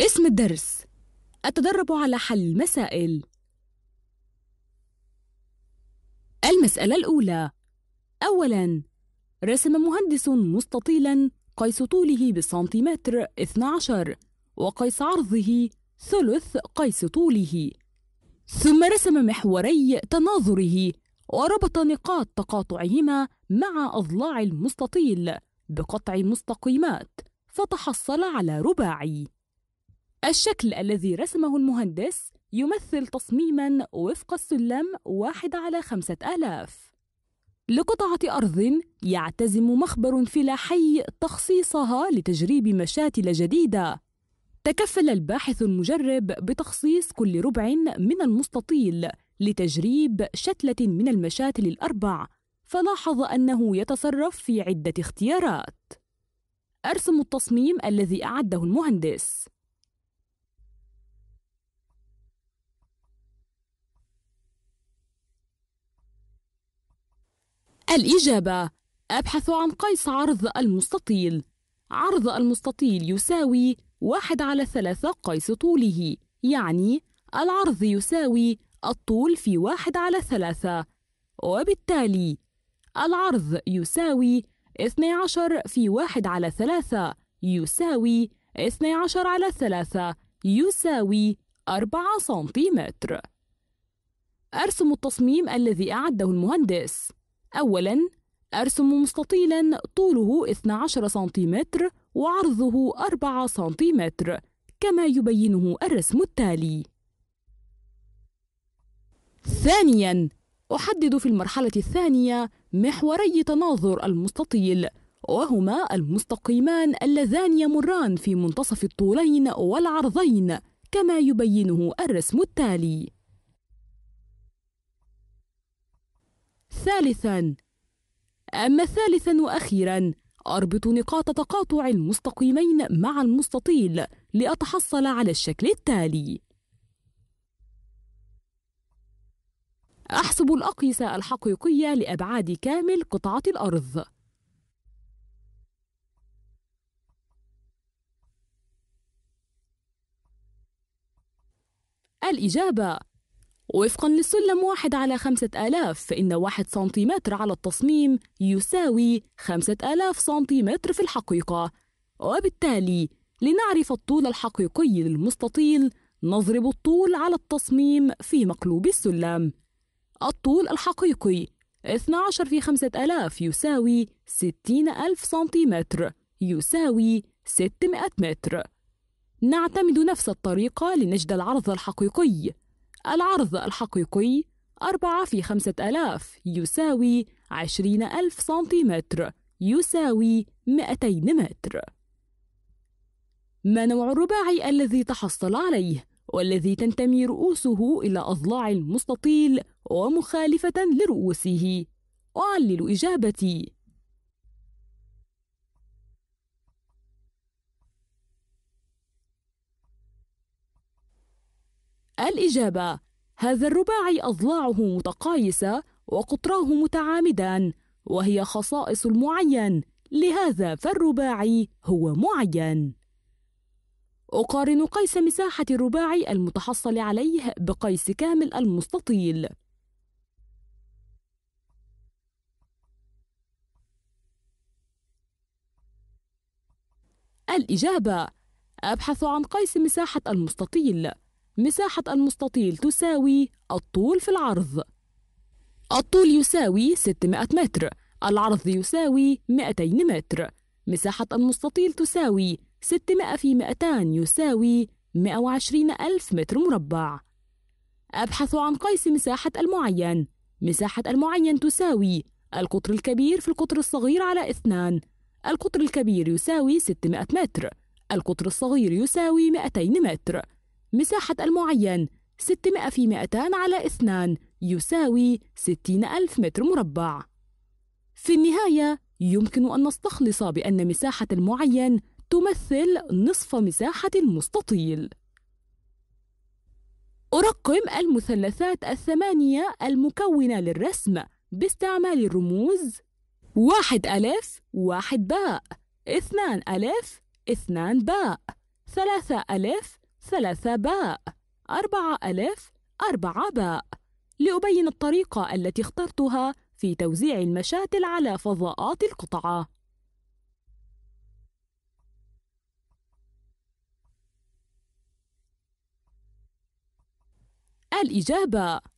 اسم الدرس أتدرب على حل المسائل المسألة الأولى أولاً رسم مهندس مستطيلاً قيس طوله بسنتيمتر 12 وقيس عرضه ثلث قيس طوله ثم رسم محوري تناظره وربط نقاط تقاطعهما مع أضلاع المستطيل بقطع مستقيمات فتحصل على رباعي الشكل الذي رسمه المهندس يمثل تصميما وفق السلم واحد على خمسة آلاف لقطعة أرض يعتزم مخبر فلاحي تخصيصها لتجريب مشاتل جديدة تكفل الباحث المجرب بتخصيص كل ربع من المستطيل لتجريب شتلة من المشاتل الأربع فلاحظ أنه يتصرف في عدة اختيارات أرسم التصميم الذي أعده المهندس الإجابة أبحث عن قيس عرض المستطيل عرض المستطيل يساوي واحد على ثلاثة قيس طوله يعني العرض يساوي الطول في واحد على ثلاثة وبالتالي العرض يساوي 12 في واحد على ثلاثة يساوي 12 على ثلاثة يساوي 4 سنتيمتر أرسم التصميم الذي أعده المهندس أولاً أرسم مستطيلاً طوله 12 سنتيمتر وعرضه 4 سنتيمتر كما يبينه الرسم التالي ثانياً أحدد في المرحلة الثانية محوري تناظر المستطيل وهما المستقيمان اللذان يمران في منتصف الطولين والعرضين كما يبينه الرسم التالي ثالثا أما ثالثا وأخيرا أربط نقاط تقاطع المستقيمين مع المستطيل لأتحصل على الشكل التالي أحسب الأقيسة الحقيقية لأبعاد كامل قطعة الأرض الإجابة وفقا لسلم واحد على خمسة آلاف فإن واحد سنتيمتر على التصميم يساوي خمسة آلاف سنتيمتر في الحقيقة وبالتالي لنعرف الطول الحقيقي للمستطيل نضرب الطول على التصميم في مقلوب السلم الطول الحقيقي 12 في 5000 يساوي 60000 سنتيمتر يساوي 600 متر نعتمد نفس الطريقة لنجد العرض الحقيقي العرض الحقيقي أربعة في خمسة ألاف يساوي عشرين ألف سنتيمتر يساوي 200 متر ما نوع الرباعي الذي تحصل عليه والذي تنتمي رؤوسه إلى أضلاع المستطيل ومخالفة لرؤوسه؟ أعلل إجابتي الإجابة هذا الرباعي أضلاعه متقايسة وقطراه متعامدان وهي خصائص المعين لهذا فالرباعي هو معين أقارن قيس مساحة الرباعي المتحصل عليه بقيس كامل المستطيل الإجابة أبحث عن قيس مساحة المستطيل مساحة المستطيل تساوي الطول في العرض الطول يساوي 600 متر العرض يساوي 200 متر مساحة المستطيل تساوي 600 في 200 يساوي 120 ألف متر مربع أبحث عن قيس مساحة المعين مساحة المعين تساوي القطر الكبير في القطر الصغير على 2 القطر الكبير يساوي 600 متر القطر الصغير يساوي 200 متر مساحة المعين 600 في 200 على 2 يساوي 60 ألف متر مربع في النهاية يمكن أن نستخلص بأن مساحة المعين تمثل نصف مساحة المستطيل أرقم المثلثات الثمانية المكونة للرسم باستعمال الرموز واحد ألف واحد باء اثنان ألف اثنان باء ثلاثة ألف ثلاثة باء أربعة ألف أربعة باء لأبين الطريقة التي اخترتها في توزيع المشاتل على فضاءات القطعة الإجابة